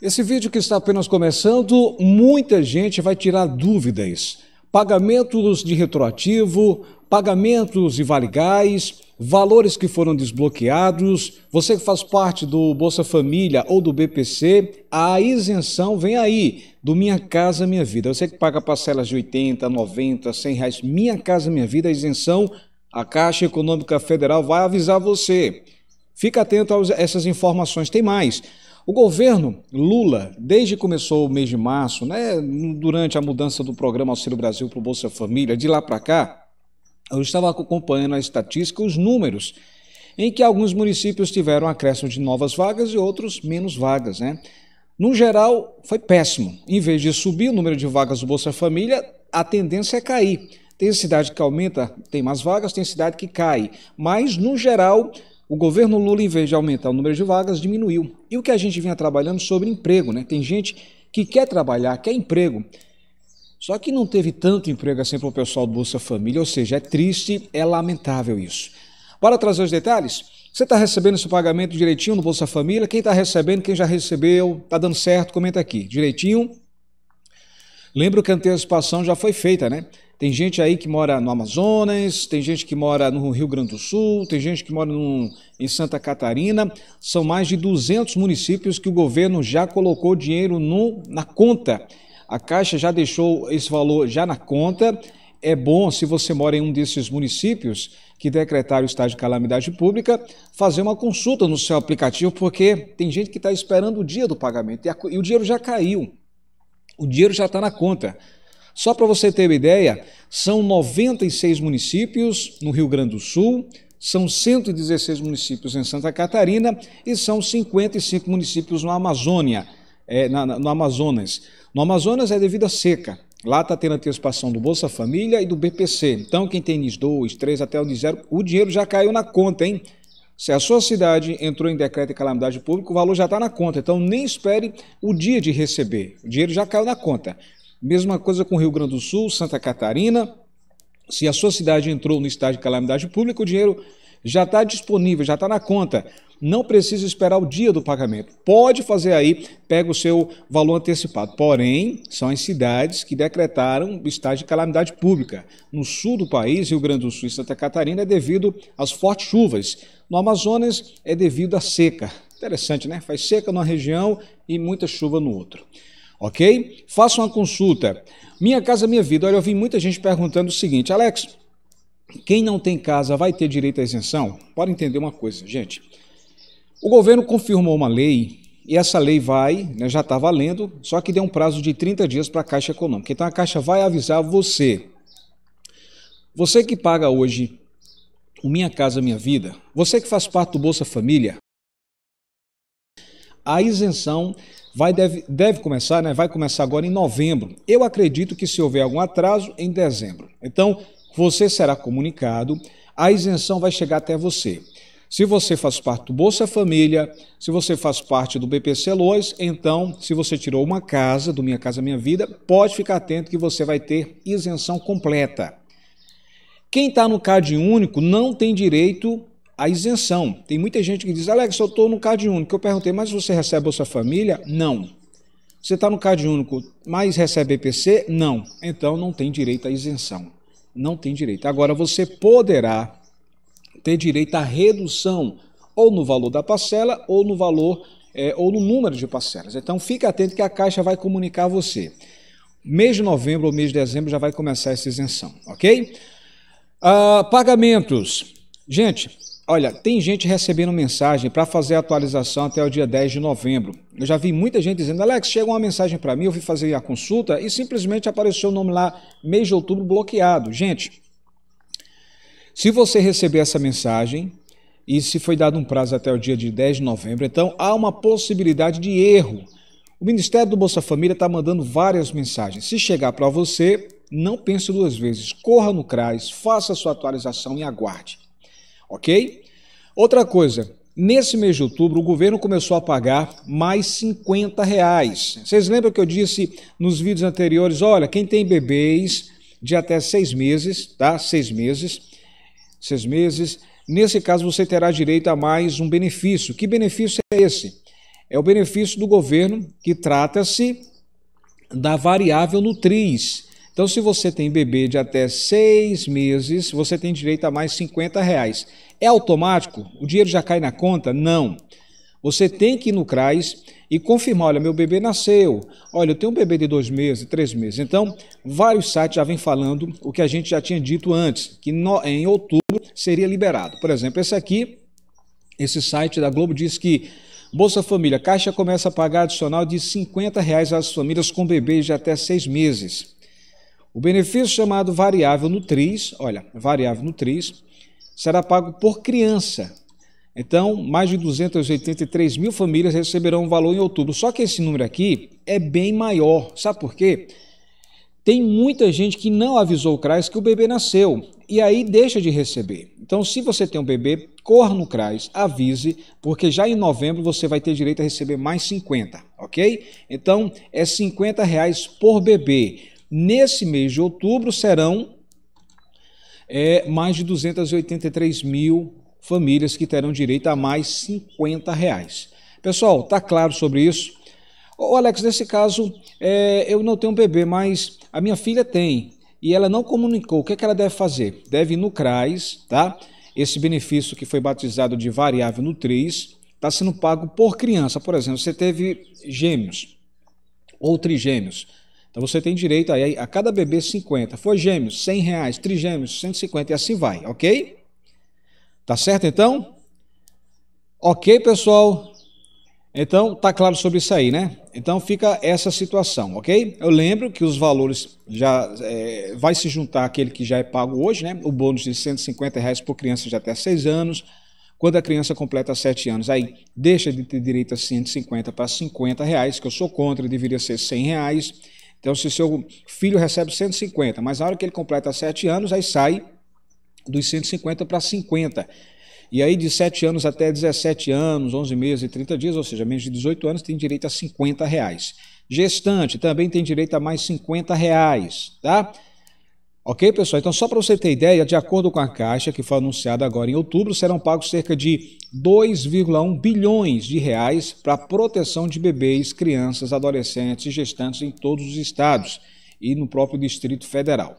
Esse vídeo que está apenas começando, muita gente vai tirar dúvidas. Pagamentos de retroativo, pagamentos e vale gás, valores que foram desbloqueados. Você que faz parte do Bolsa Família ou do BPC, a isenção vem aí, do Minha Casa Minha Vida. Você que paga parcelas de 80, 90, 100 reais, Minha Casa Minha Vida, a isenção, a Caixa Econômica Federal vai avisar você. Fica atento a essas informações. Tem mais. O governo Lula, desde que começou o mês de março, né, durante a mudança do programa Auxílio Brasil para o Bolsa Família, de lá para cá, eu estava acompanhando a estatística, os números, em que alguns municípios tiveram acréscimo de novas vagas e outros menos vagas. Né? No geral, foi péssimo. Em vez de subir o número de vagas do Bolsa Família, a tendência é cair. Tem cidade que aumenta, tem mais vagas, tem cidade que cai. Mas, no geral, o governo Lula, em vez de aumentar o número de vagas, diminuiu. E o que a gente vinha trabalhando sobre emprego, né? Tem gente que quer trabalhar, quer emprego. Só que não teve tanto emprego assim para o pessoal do Bolsa Família, ou seja, é triste, é lamentável isso. Bora trazer os detalhes? Você está recebendo esse pagamento direitinho no Bolsa Família? Quem está recebendo, quem já recebeu, está dando certo? Comenta aqui, direitinho. Lembro que a antecipação já foi feita, né? Tem gente aí que mora no Amazonas, tem gente que mora no Rio Grande do Sul, tem gente que mora no, em Santa Catarina. São mais de 200 municípios que o governo já colocou dinheiro no, na conta. A Caixa já deixou esse valor já na conta. É bom, se você mora em um desses municípios que decretaram o estado de calamidade pública, fazer uma consulta no seu aplicativo, porque tem gente que está esperando o dia do pagamento e, a, e o dinheiro já caiu. O dinheiro já está na conta. Só para você ter uma ideia, são 96 municípios no Rio Grande do Sul, são 116 municípios em Santa Catarina e são 55 municípios no Amazônia, é, na, na, no Amazonas. No Amazonas é devido à seca. Lá está tendo antecipação do Bolsa Família e do BPC. Então, quem tem NIS 2, 3 até o NIS 0, o dinheiro já caiu na conta, hein? Se a sua cidade entrou em decreto de calamidade pública, o valor já está na conta. Então, nem espere o dia de receber. O dinheiro já caiu na conta. Mesma coisa com Rio Grande do Sul, Santa Catarina. Se a sua cidade entrou no estágio de calamidade pública, o dinheiro já está disponível, já está na conta. Não precisa esperar o dia do pagamento. Pode fazer aí, pega o seu valor antecipado. Porém, são as cidades que decretaram o estágio de calamidade pública. No sul do país, Rio Grande do Sul e Santa Catarina, é devido às fortes chuvas. No Amazonas, é devido à seca. Interessante, né? Faz seca numa região e muita chuva no outro ok? Faça uma consulta. Minha casa, minha vida. Olha, eu vi muita gente perguntando o seguinte, Alex, quem não tem casa vai ter direito à isenção? Para entender uma coisa, gente. O governo confirmou uma lei e essa lei vai, né, já está valendo, só que deu um prazo de 30 dias para a Caixa Econômica. Então a Caixa vai avisar você. Você que paga hoje o Minha Casa Minha Vida, você que faz parte do Bolsa Família, a isenção vai, deve, deve começar, né? vai começar agora em novembro. Eu acredito que se houver algum atraso, em dezembro. Então, você será comunicado, a isenção vai chegar até você. Se você faz parte do Bolsa Família, se você faz parte do BPC Lois, então, se você tirou uma casa do Minha Casa Minha Vida, pode ficar atento que você vai ter isenção completa. Quem está no CAD único não tem direito a isenção. Tem muita gente que diz, Alex, eu estou no Cade Único. Eu perguntei, mas você recebe Bolsa Família? Não. Você está no Cade Único, mas recebe EPC? Não. Então não tem direito à isenção. Não tem direito. Agora você poderá ter direito à redução ou no valor da parcela ou no valor é, ou no número de parcelas. Então fique atento que a Caixa vai comunicar a você. Mês de novembro ou mês de dezembro já vai começar essa isenção, ok? Uh, pagamentos. Gente, Olha, tem gente recebendo mensagem para fazer a atualização até o dia 10 de novembro. Eu já vi muita gente dizendo, Alex, chega uma mensagem para mim, eu fui fazer a consulta e simplesmente apareceu o nome lá, mês de outubro bloqueado. Gente, se você receber essa mensagem e se foi dado um prazo até o dia de 10 de novembro, então há uma possibilidade de erro. O Ministério do Bolsa Família está mandando várias mensagens. Se chegar para você, não pense duas vezes, corra no CRAS, faça a sua atualização e aguarde ok? Outra coisa, nesse mês de outubro o governo começou a pagar mais 50 reais. Vocês lembram que eu disse nos vídeos anteriores, olha, quem tem bebês de até seis meses, tá? Seis meses, seis meses, nesse caso você terá direito a mais um benefício. Que benefício é esse? É o benefício do governo que trata-se da variável nutriz então, se você tem bebê de até seis meses, você tem direito a mais 50 reais. É automático? O dinheiro já cai na conta? Não. Você tem que ir no CRAS e confirmar: olha, meu bebê nasceu, olha, eu tenho um bebê de dois meses, três meses. Então, vários sites já vêm falando o que a gente já tinha dito antes, que no, em outubro seria liberado. Por exemplo, esse aqui, esse site da Globo diz que Bolsa Família, Caixa começa a pagar adicional de R$ reais às famílias com bebês de até seis meses. O benefício chamado variável nutriz, olha, variável nutriz, será pago por criança. Então, mais de 283 mil famílias receberão o valor em outubro. Só que esse número aqui é bem maior. Sabe por quê? Tem muita gente que não avisou o CRAS que o bebê nasceu e aí deixa de receber. Então, se você tem um bebê, corra no CRAS, avise, porque já em novembro você vai ter direito a receber mais 50, ok? Então, é 50 reais por bebê. Nesse mês de outubro serão é, mais de 283 mil famílias que terão direito a mais 50 reais. Pessoal, tá claro sobre isso? Ô Alex, nesse caso, é, eu não tenho um bebê, mas a minha filha tem e ela não comunicou. O que, é que ela deve fazer? Deve ir no CRAS, tá? Esse benefício que foi batizado de variável nutriz está sendo pago por criança. Por exemplo, você teve gêmeos ou trigêmeos então você tem direito aí a cada bebê 50. Foi gêmeos, 100 reais. Trigêmeos, 150 e assim vai, ok? Tá certo então? Ok, pessoal? Então tá claro sobre isso aí, né? Então fica essa situação, ok? Eu lembro que os valores já é, vai se juntar aquele que já é pago hoje, né? O bônus de 150 reais por criança de até 6 anos. Quando a criança completa 7 anos, aí deixa de ter direito a 150 para 50 reais, que eu sou contra, deveria ser 100 reais então, se seu filho recebe 150, mas na hora que ele completa 7 anos, aí sai dos 150 para 50. E aí, de 7 anos até 17 anos, 11 meses e 30 dias, ou seja, menos de 18 anos, tem direito a 50 reais. Gestante também tem direito a mais 50 reais, tá? Ok, pessoal? Então, só para você ter ideia, de acordo com a Caixa, que foi anunciada agora em outubro, serão pagos cerca de 2,1 bilhões de reais para a proteção de bebês, crianças, adolescentes e gestantes em todos os estados e no próprio Distrito Federal.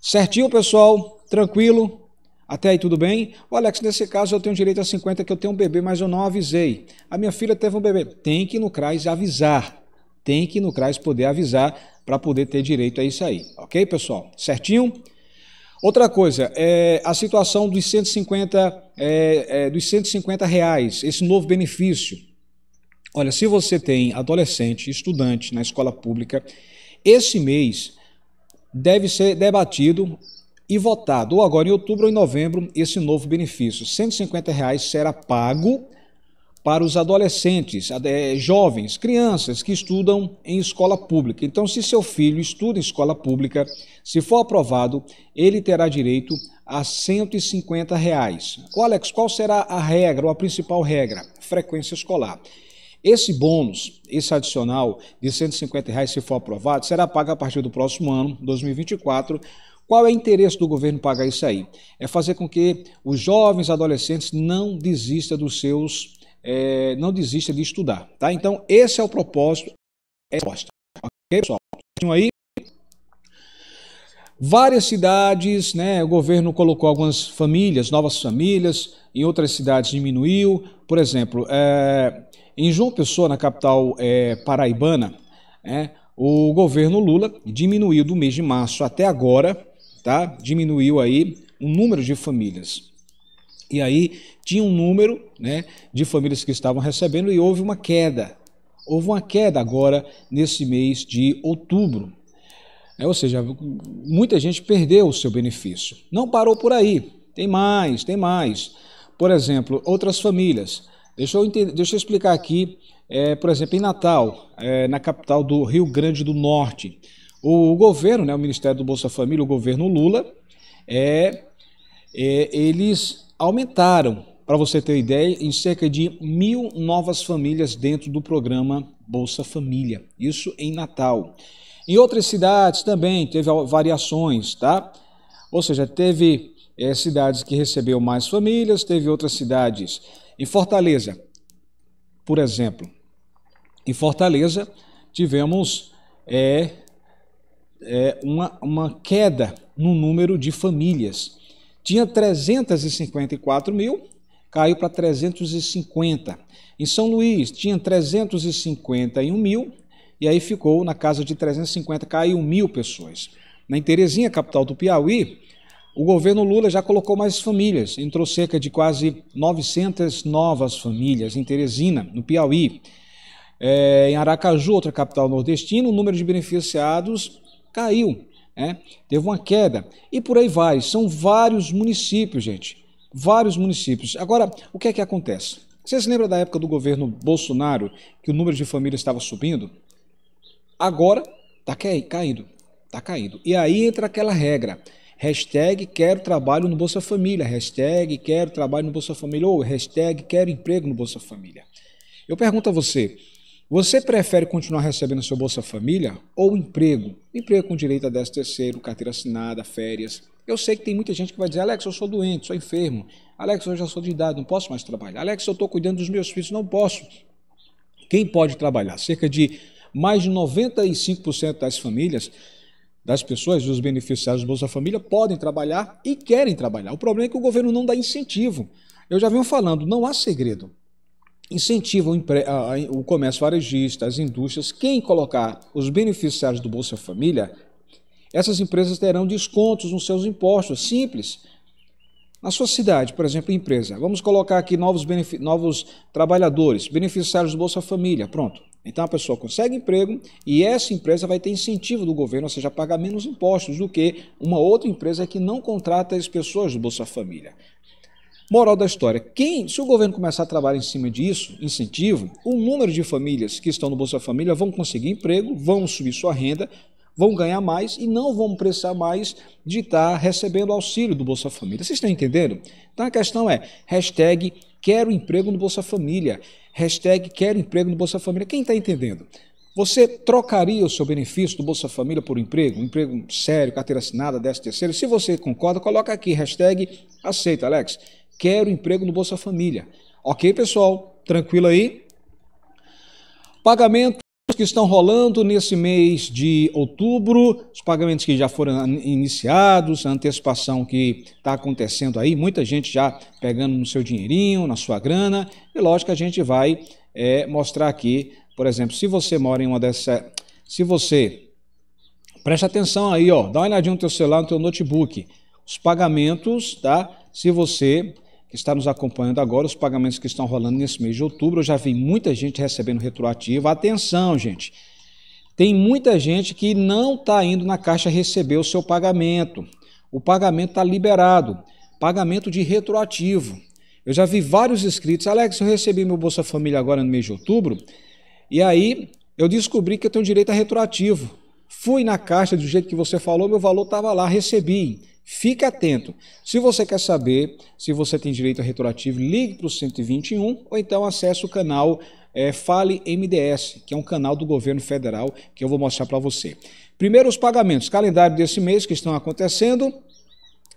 Certinho, pessoal? Tranquilo? Até aí tudo bem? O Alex, nesse caso eu tenho direito a 50 que eu tenho um bebê, mas eu não avisei. A minha filha teve um bebê. Tem que no CRAS avisar. Tem que no CRAS poder avisar para poder ter direito a isso aí. Ok, pessoal? Certinho? Outra coisa, é a situação dos 150, é, é, dos 150 reais, esse novo benefício. Olha, se você tem adolescente, estudante na escola pública, esse mês deve ser debatido e votado, ou agora em outubro ou em novembro, esse novo benefício. R$ 150 reais será pago para os adolescentes, eh, jovens, crianças que estudam em escola pública. Então, se seu filho estuda em escola pública, se for aprovado, ele terá direito a 150 reais. Alex, qual será a regra, ou a principal regra? Frequência escolar. Esse bônus, esse adicional de 150 reais, se for aprovado, será pago a partir do próximo ano, 2024, qual é o interesse do governo pagar isso aí? É fazer com que os jovens adolescentes não desistam dos seus é, não desista de estudar, tá? Então, esse é o propósito, é a resposta. Ok, pessoal? aí. Várias cidades, né, o governo colocou algumas famílias, novas famílias, em outras cidades diminuiu. Por exemplo, é, em João Pessoa, na capital é, paraibana, é, o governo Lula diminuiu do mês de março até agora, tá? Diminuiu aí o número de famílias. E aí tinha um número né, de famílias que estavam recebendo e houve uma queda. Houve uma queda agora nesse mês de outubro. É, ou seja, muita gente perdeu o seu benefício. Não parou por aí. Tem mais, tem mais. Por exemplo, outras famílias. Deixa eu, entender, deixa eu explicar aqui, é, por exemplo, em Natal, é, na capital do Rio Grande do Norte, o, o governo, né, o Ministério do Bolsa Família, o governo Lula, é, é, eles aumentaram, para você ter ideia, em cerca de mil novas famílias dentro do programa Bolsa Família. Isso em Natal. Em outras cidades também teve variações, tá? Ou seja, teve é, cidades que recebeu mais famílias, teve outras cidades. Em Fortaleza, por exemplo, em Fortaleza tivemos é, é, uma, uma queda no número de famílias tinha 354 mil, caiu para 350. Em São Luís tinha 351 mil, e aí ficou na casa de 350, caiu mil pessoas. Na Terezinha, capital do Piauí, o governo Lula já colocou mais famílias, entrou cerca de quase 900 novas famílias em Teresina, no Piauí. É, em Aracaju, outra capital nordestina, o número de beneficiados caiu né? teve uma queda. E por aí vai. São vários municípios, gente. Vários municípios. Agora, o que é que acontece? Vocês lembram da época do governo Bolsonaro que o número de famílias estava subindo? Agora está caindo. Está caindo. E aí entra aquela regra. Hashtag quero trabalho no Bolsa Família. Hashtag quero trabalho no Bolsa Família. Ou hashtag quero emprego no Bolsa Família. Eu pergunto a você, você prefere continuar recebendo seu Bolsa Família ou emprego? Emprego com direito a 10 terceiro, carteira assinada, férias. Eu sei que tem muita gente que vai dizer, Alex, eu sou doente, sou enfermo. Alex, eu já sou de idade, não posso mais trabalhar. Alex, eu estou cuidando dos meus filhos, não posso. Quem pode trabalhar? Cerca de mais de 95% das famílias das pessoas, dos beneficiários do Bolsa Família, podem trabalhar e querem trabalhar. O problema é que o governo não dá incentivo. Eu já venho falando, não há segredo incentivam o comércio varejista, as indústrias, quem colocar os beneficiários do Bolsa Família, essas empresas terão descontos nos seus impostos, simples. Na sua cidade, por exemplo, empresa, vamos colocar aqui novos, novos trabalhadores, beneficiários do Bolsa Família, pronto. Então a pessoa consegue emprego e essa empresa vai ter incentivo do governo, ou seja, pagar menos impostos do que uma outra empresa que não contrata as pessoas do Bolsa Família. Moral da história: quem, se o governo começar a trabalhar em cima disso, incentivo, o número de famílias que estão no Bolsa Família vão conseguir emprego, vão subir sua renda, vão ganhar mais e não vão precisar mais de estar recebendo auxílio do Bolsa Família. Vocês estão entendendo? Então a questão é, hashtag quero emprego no Bolsa Família, hashtag quero emprego no Bolsa Família. Quem está entendendo? Você trocaria o seu benefício do Bolsa Família por um emprego? Um emprego sério, carteira assinada, décimo terceiro? Se você concorda, coloca aqui, hashtag aceita, Alex quero emprego no Bolsa Família. Ok, pessoal? Tranquilo aí? Pagamentos que estão rolando nesse mês de outubro, os pagamentos que já foram iniciados, a antecipação que está acontecendo aí, muita gente já pegando no seu dinheirinho, na sua grana, e lógico que a gente vai é, mostrar aqui, por exemplo, se você mora em uma dessas. Se você. preste atenção aí, ó, dá uma olhadinha no teu celular, no teu notebook. Os pagamentos, tá? Se você que está nos acompanhando agora, os pagamentos que estão rolando nesse mês de outubro. Eu já vi muita gente recebendo retroativo. Atenção, gente. Tem muita gente que não está indo na caixa receber o seu pagamento. O pagamento está liberado. Pagamento de retroativo. Eu já vi vários inscritos. Alex, eu recebi meu Bolsa Família agora no mês de outubro. E aí eu descobri que eu tenho direito a retroativo. Fui na caixa do jeito que você falou, meu valor estava lá, recebi. Fique atento. Se você quer saber se você tem direito a retroativo, ligue para o 121 ou então acesse o canal é, Fale MDS, que é um canal do governo federal que eu vou mostrar para você. Primeiro, os pagamentos, calendário desse mês que estão acontecendo.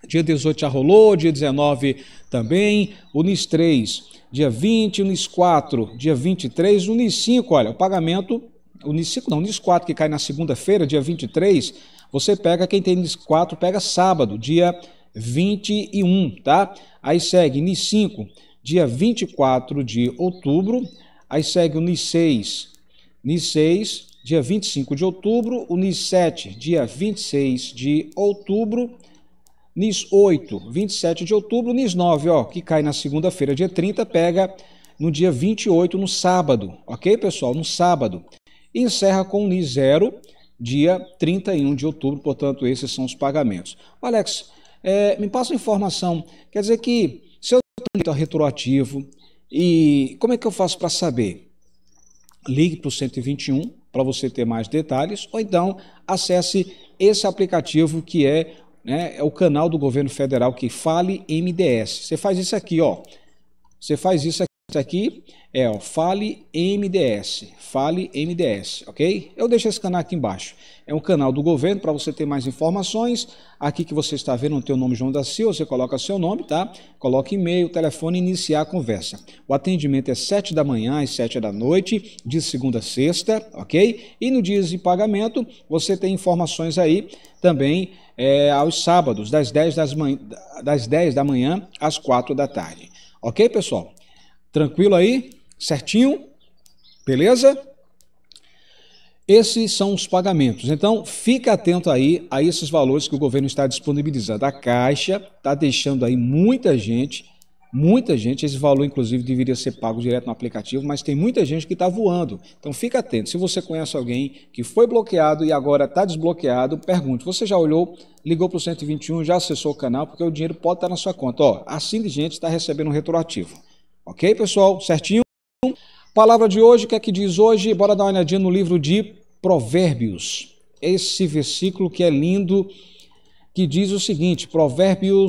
Dia 18 já rolou, dia 19 também, Unis 3, dia 20, Unis 4, dia 23, Unis 5, olha, o pagamento, Unis 5 não, Unis 4 que cai na segunda-feira, dia 23, você pega quem tem NIS 4, pega sábado, dia 21, tá? Aí segue NIS 5, dia 24 de outubro. Aí segue o NIS 6, NIS 6, dia 25 de outubro. O NIS 7, dia 26 de outubro. NIS 8, 27 de outubro. NIS 9, ó, que cai na segunda-feira, dia 30, pega no dia 28, no sábado, ok, pessoal? No sábado. Encerra com o NIS 0, dia 31 de outubro, portanto, esses são os pagamentos. Alex, é, me passa uma informação, quer dizer que se eu tenho retroativo, e como é que eu faço para saber? Ligue para o 121 para você ter mais detalhes, ou então acesse esse aplicativo que é, né, é o canal do governo federal que Fale MDS. Você faz isso aqui, ó. Você faz isso aqui, é, ó, Fale MDS, Fale MDS, ok? Eu deixo esse canal aqui embaixo. É um canal do governo para você ter mais informações. Aqui que você está vendo não tem o nome João da Silva, você coloca seu nome, tá? Coloca e-mail, telefone e iniciar a conversa. O atendimento é 7 da manhã às 7 da noite, de segunda a sexta, ok? E no dia de pagamento você tem informações aí também é, aos sábados, das 10, das, man... das 10 da manhã às 4 da tarde. Ok, pessoal? Tranquilo aí? Certinho? Beleza? Esses são os pagamentos. Então, fica atento aí a esses valores que o governo está disponibilizando. A Caixa está deixando aí muita gente, muita gente, esse valor inclusive deveria ser pago direto no aplicativo, mas tem muita gente que está voando. Então, fica atento. Se você conhece alguém que foi bloqueado e agora está desbloqueado, pergunte. Você já olhou, ligou para o 121, já acessou o canal, porque o dinheiro pode estar tá na sua conta. Ó, assim de gente está recebendo um retroativo. Ok, pessoal? Certinho? Palavra de hoje, o que é que diz hoje? Bora dar uma olhadinha no livro de Provérbios. Esse versículo que é lindo, que diz o seguinte: Provérbios,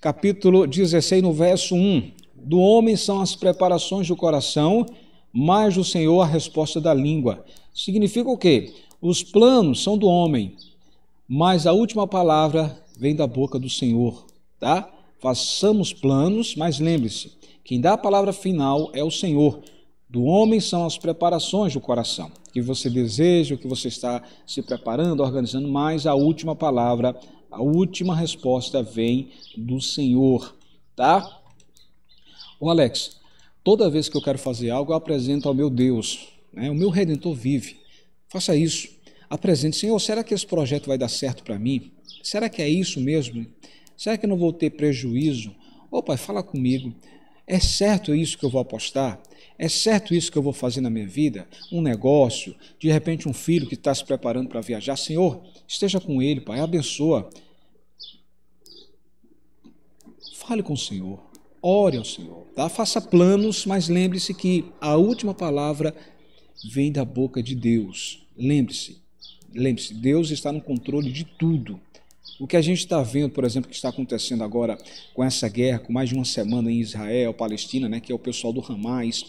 capítulo 16, no verso 1. Do homem são as preparações do coração, mas do Senhor a resposta da língua. Significa o quê? Os planos são do homem, mas a última palavra vem da boca do Senhor, tá? Façamos planos, mas lembre-se, quem dá a palavra final é o Senhor do homem são as preparações do coração, o que você deseja, o que você está se preparando, organizando, mas a última palavra, a última resposta vem do Senhor, tá? Ô Alex, toda vez que eu quero fazer algo, eu apresento ao meu Deus, né? o meu Redentor vive. Faça isso. Apresente, Senhor, será que esse projeto vai dar certo para mim? Será que é isso mesmo? Será que eu não vou ter prejuízo? Ô Pai, fala comigo. É certo isso que eu vou apostar? é certo isso que eu vou fazer na minha vida? Um negócio, de repente um filho que está se preparando para viajar. Senhor, esteja com ele, Pai, abençoa. Fale com o Senhor, ore ao Senhor, tá? faça planos, mas lembre-se que a última palavra vem da boca de Deus. Lembre-se, lembre-se, Deus está no controle de tudo. O que a gente está vendo, por exemplo, que está acontecendo agora com essa guerra, com mais de uma semana em Israel, Palestina, né, que é o pessoal do Hamas,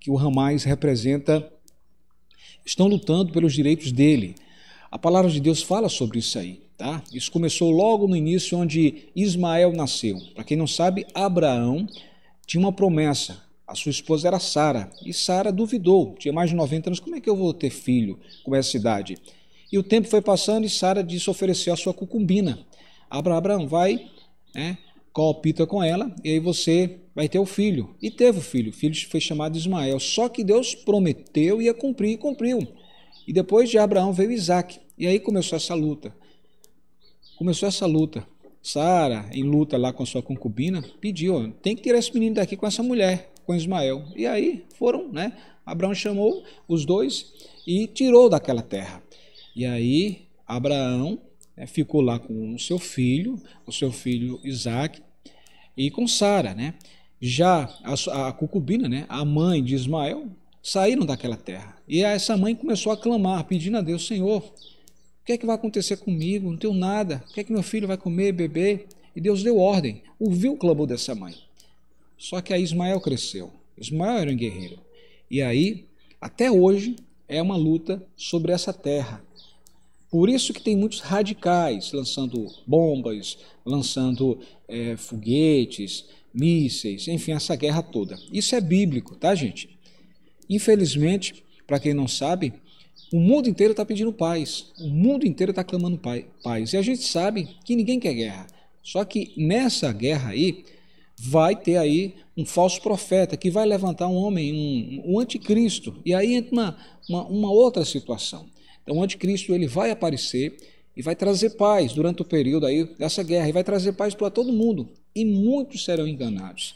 que o Hamas representa, estão lutando pelos direitos dele. A palavra de Deus fala sobre isso aí. Tá? Isso começou logo no início, onde Ismael nasceu. Para quem não sabe, Abraão tinha uma promessa. A sua esposa era Sara. E Sara duvidou. Tinha mais de 90 anos. Como é que eu vou ter filho com essa idade? E o tempo foi passando e Sara disse a sua cucumbina. Abraão vai, né, coopita com ela, e aí você vai ter o filho. E teve o filho. O filho foi chamado Ismael. Só que Deus prometeu e ia cumprir e cumpriu. E depois de Abraão veio Isaac. E aí começou essa luta. Começou essa luta. Sara, em luta lá com sua concubina, pediu: tem que tirar esse menino daqui com essa mulher, com Ismael. E aí foram, né? Abraão chamou os dois e tirou daquela terra. E aí Abraão né, ficou lá com o seu filho, o seu filho Isaac, e com Sara, né? Já a, a concubina, né, a mãe de Ismael, saíram daquela terra. E essa mãe começou a clamar, pedindo a Deus, Senhor, o que é que vai acontecer comigo? Não tenho nada. O que é que meu filho vai comer, beber? E Deus deu ordem, ouviu o clamor dessa mãe. Só que aí Ismael cresceu. Ismael era um guerreiro. E aí, até hoje, é uma luta sobre essa terra. Por isso que tem muitos radicais lançando bombas, lançando é, foguetes, mísseis, enfim, essa guerra toda. Isso é bíblico, tá, gente? Infelizmente, para quem não sabe, o mundo inteiro está pedindo paz, o mundo inteiro está clamando paz. E a gente sabe que ninguém quer guerra. Só que nessa guerra aí, vai ter aí um falso profeta que vai levantar um homem, um, um anticristo. E aí entra uma, uma, uma outra situação. Então o anticristo ele vai aparecer e vai trazer paz durante o período aí dessa guerra e vai trazer paz para todo mundo e muitos serão enganados.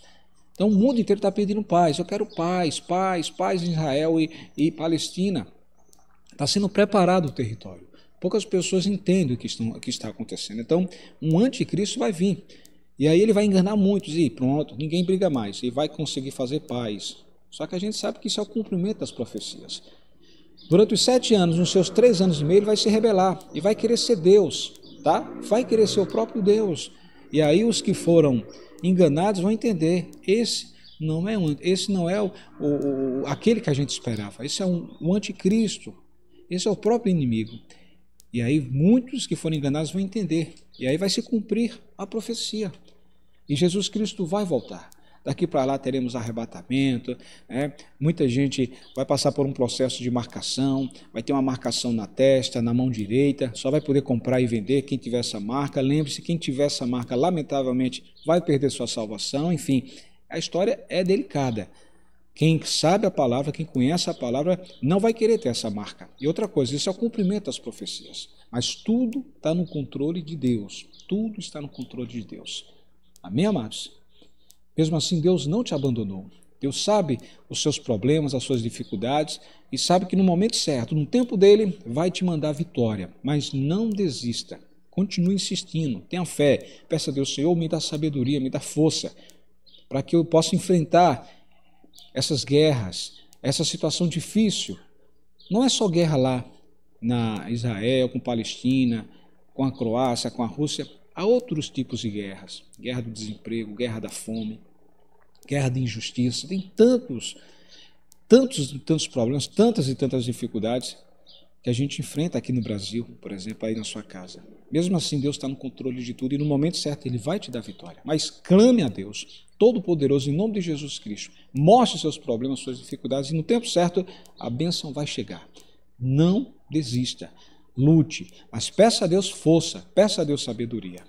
Então o mundo inteiro está pedindo paz. Eu quero paz, paz, paz em Israel e, e Palestina. Está sendo preparado o território. Poucas pessoas entendem o que, estão, o que está acontecendo. Então, um anticristo vai vir. E aí ele vai enganar muitos e pronto, ninguém briga mais e vai conseguir fazer paz. Só que a gente sabe que isso é o cumprimento das profecias. Durante os sete anos, nos seus três anos e meio, ele vai se rebelar e vai querer ser Deus, tá? Vai querer ser o próprio Deus. E aí os que foram enganados vão entender: esse não é um, esse não é o, o aquele que a gente esperava. Esse é um, o anticristo. Esse é o próprio inimigo. E aí muitos que foram enganados vão entender. E aí vai se cumprir a profecia. E Jesus Cristo vai voltar daqui para lá teremos arrebatamento. Né? Muita gente vai passar por um processo de marcação, vai ter uma marcação na testa, na mão direita, só vai poder comprar e vender quem tiver essa marca. Lembre-se, quem tiver essa marca, lamentavelmente, vai perder sua salvação. Enfim, a história é delicada. Quem sabe a palavra, quem conhece a palavra, não vai querer ter essa marca. E outra coisa, isso é o cumprimento das profecias. Mas tudo está no controle de Deus. Tudo está no controle de Deus. Amém, amados? Mesmo assim, Deus não te abandonou. Deus sabe os seus problemas, as suas dificuldades e sabe que no momento certo, no tempo dele, vai te mandar vitória. Mas não desista. Continue insistindo. Tenha fé. Peça a Deus, Senhor, me dá sabedoria, me dá força para que eu possa enfrentar essas guerras, essa situação difícil. Não é só guerra lá na Israel, com Palestina, com a Croácia, com a Rússia. Há outros tipos de guerras: guerra do desemprego, guerra da fome, guerra de injustiça. Tem tantos, tantos, tantos problemas, tantas e tantas dificuldades que a gente enfrenta aqui no Brasil, por exemplo, aí na sua casa. Mesmo assim, Deus está no controle de tudo e no momento certo Ele vai te dar vitória. Mas clame a Deus, Todo-Poderoso, em nome de Jesus Cristo. Mostre seus problemas, suas dificuldades e no tempo certo a bênção vai chegar. Não desista lute, mas peça a Deus força, peça a Deus sabedoria.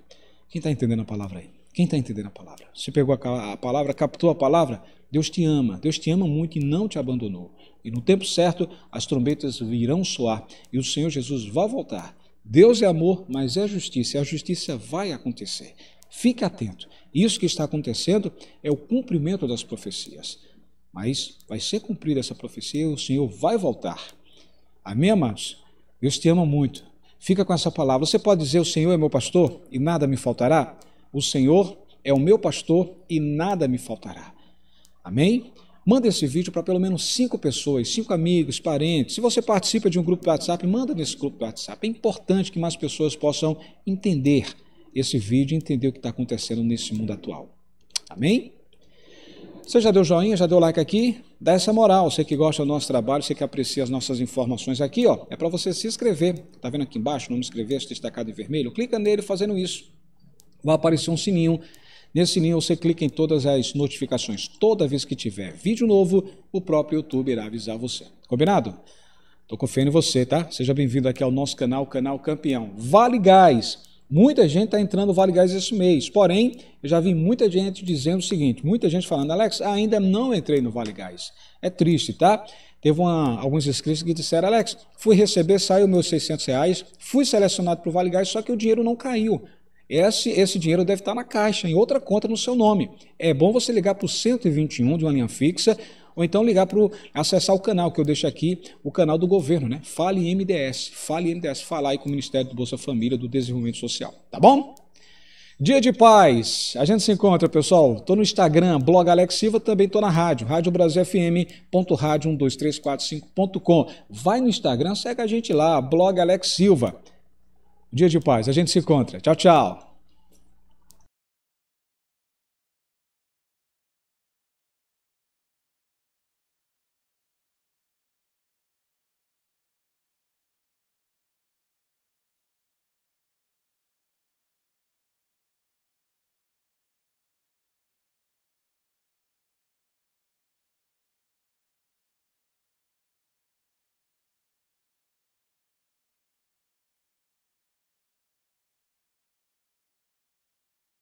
Quem está entendendo a palavra aí? Quem está entendendo a palavra? Você pegou a palavra, captou a palavra? Deus te ama, Deus te ama muito e não te abandonou. E no tempo certo, as trombetas virão soar e o Senhor Jesus vai voltar. Deus é amor, mas é justiça, e a justiça vai acontecer. Fique atento. Isso que está acontecendo é o cumprimento das profecias. Mas vai ser cumprida essa profecia e o Senhor vai voltar. Amém, amados? Deus te ama muito. Fica com essa palavra. Você pode dizer: O Senhor é meu pastor e nada me faltará? O Senhor é o meu pastor e nada me faltará. Amém? Manda esse vídeo para pelo menos cinco pessoas, cinco amigos, parentes. Se você participa de um grupo do WhatsApp, manda nesse grupo do WhatsApp. É importante que mais pessoas possam entender esse vídeo e entender o que está acontecendo nesse mundo atual. Amém? Você já deu joinha, já deu like aqui? Dá essa moral, você que gosta do nosso trabalho, você que aprecia as nossas informações aqui, ó, é para você se inscrever. Tá vendo aqui embaixo, não me inscrever, está destacado em vermelho? Clica nele fazendo isso. Vai aparecer um sininho. Nesse sininho você clica em todas as notificações. Toda vez que tiver vídeo novo, o próprio YouTube irá avisar você. Combinado? Tô confiando em você, tá? Seja bem-vindo aqui ao nosso canal, Canal Campeão. Vale Gás! Muita gente está entrando no Vale Gás esse mês, porém, eu já vi muita gente dizendo o seguinte, muita gente falando, Alex, ainda não entrei no Vale Gás. É triste, tá? Teve uma, alguns inscritos que disseram, Alex, fui receber, saiu meus 600 reais, fui selecionado para o Vale Gás, só que o dinheiro não caiu. Esse, esse dinheiro deve estar tá na caixa, em outra conta no seu nome. É bom você ligar para o 121 de uma linha fixa, ou então ligar para acessar o canal que eu deixo aqui, o canal do governo, né? Fale em MDS, fale em MDS, falar aí com o Ministério do Bolsa Família, do Desenvolvimento Social, tá bom? Dia de paz. A gente se encontra, pessoal. Tô no Instagram, blog Alex Silva, também tô na rádio, radiobrasilfm.radio12345.com. Vai no Instagram, segue a gente lá, blog Alex Silva. Dia de paz. A gente se encontra. Tchau, tchau.